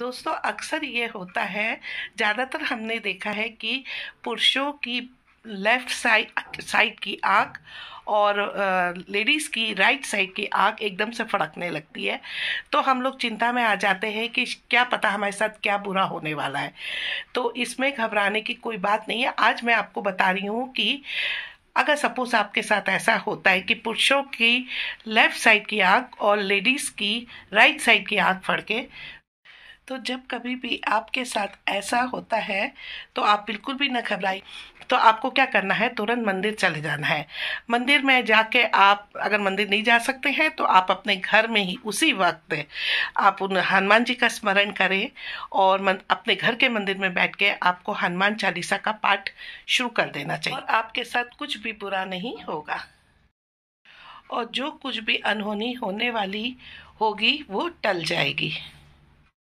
दोस्तों अक्सर ये होता है ज़्यादातर हमने देखा है कि पुरुषों की लेफ़्ट साइड साइड की आँख और लेडीज़ की राइट साइड की आँख एकदम से फड़कने लगती है तो हम लोग चिंता में आ जाते हैं कि क्या पता हमारे साथ क्या बुरा होने वाला है तो इसमें घबराने की कोई बात नहीं है आज मैं आपको बता रही हूँ कि अगर सपोज़ आपके साथ ऐसा होता है कि पुरुषों की लेफ़्ट साइड की आँख और लेडीज़ की राइट साइड की आँख फड़के तो जब कभी भी आपके साथ ऐसा होता है तो आप बिल्कुल भी न घबराई तो आपको क्या करना है तुरंत मंदिर चले जाना है मंदिर में जाके आप अगर मंदिर नहीं जा सकते हैं तो आप अपने घर में ही उसी वक्त आप उन हनुमान जी का स्मरण करें और मन, अपने घर के मंदिर में बैठ के आपको हनुमान चालीसा का पाठ शुरू कर देना चाहिए और आपके साथ कुछ भी बुरा नहीं होगा और जो कुछ भी अनहोनी होने वाली होगी वो टल जाएगी